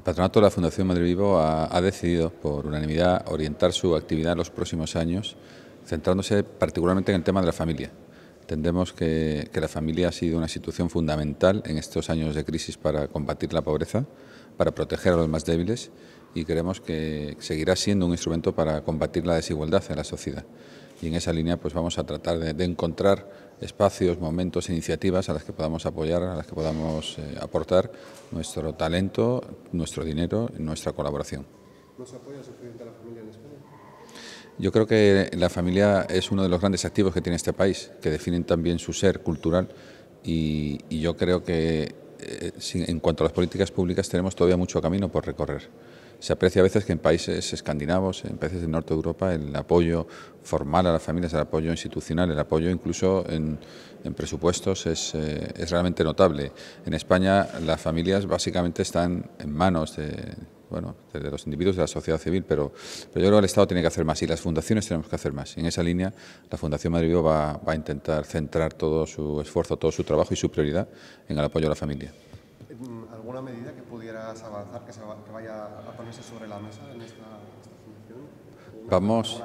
El patronato de la Fundación Madrid Vivo ha, decidido, por unanimidad, orientar su actividad en los próximos años, centrándose particularmente en el tema de la familia. Entendemos que, que, la familia ha sido una institución fundamental en estos años de crisis para combatir la pobreza, para proteger a los más débiles y creemos que seguirá siendo un instrumento para combatir la desigualdad en la sociedad y en esa línea pues vamos a tratar de, encontrar espacios, momentos, iniciativas a las que podamos apoyar, a las que podamos eh, aportar nuestro talento, nuestro dinero nuestra colaboración. ¿No se apoya suficiente a la familia en España? Yo creo que la familia es uno de los grandes activos que tiene este país, que definen también su ser cultural y, yo creo que eh, en cuanto a las políticas públicas tenemos todavía mucho camino por recorrer. Se aprecia a veces que en países escandinavos, en países del norte de Europa, el apoyo formal a las familias, el apoyo institucional, el apoyo incluso en, presupuestos eh, es, realmente notable. En España las familias básicamente están en manos de... Bueno, de los individuos de la sociedad civil, pero, yo creo que el Estado tiene que hacer más y las fundaciones tenemos que hacer más. En esa línea, la Fundación Madrid va a intentar centrar todo su esfuerzo, todo su trabajo y su prioridad en el apoyo a la familia alguna medida que pudieras avanzar, que, vaya a ponerse sobre la mesa en esta, esta función? Vamos.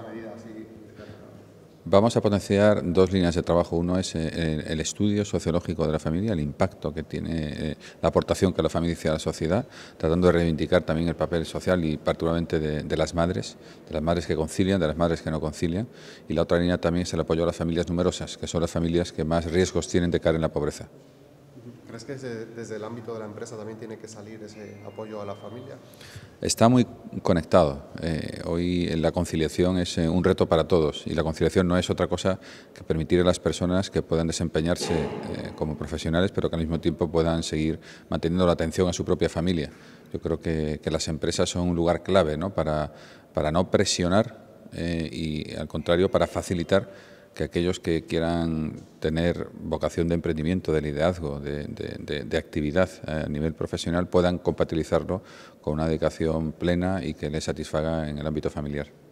Vamos a potenciar dos líneas de trabajo. Uno es eh, el estudio sociológico de la familia, el impacto que tiene, eh, la aportación que la familia hace a la sociedad, tratando de reivindicar también el papel social y particularmente de, de, las madres, de las madres que concilian, de las madres que no concilian. Y la otra línea también es el apoyo a las familias numerosas, que son las familias que más riesgos tienen de caer en la pobreza. ¿Crees que desde, el ámbito de la empresa también tiene que salir ese apoyo a la familia? Está muy conectado. Eh, hoy la conciliación es eh, un reto para todos y la conciliación no es otra cosa que permitir a las personas que puedan desempeñarse eh, como profesionales, pero que al mismo tiempo puedan seguir manteniendo la atención a su propia familia. Yo creo que, las empresas son un lugar clave ¿no? Para, para no presionar y, al contrario, para facilitar que aquellos que quieran tener vocación de emprendimiento, de liderazgo, de, actividad a nivel profesional puedan compatibilizarlo con una dedicación plena y que les satisfaga en el ámbito familiar.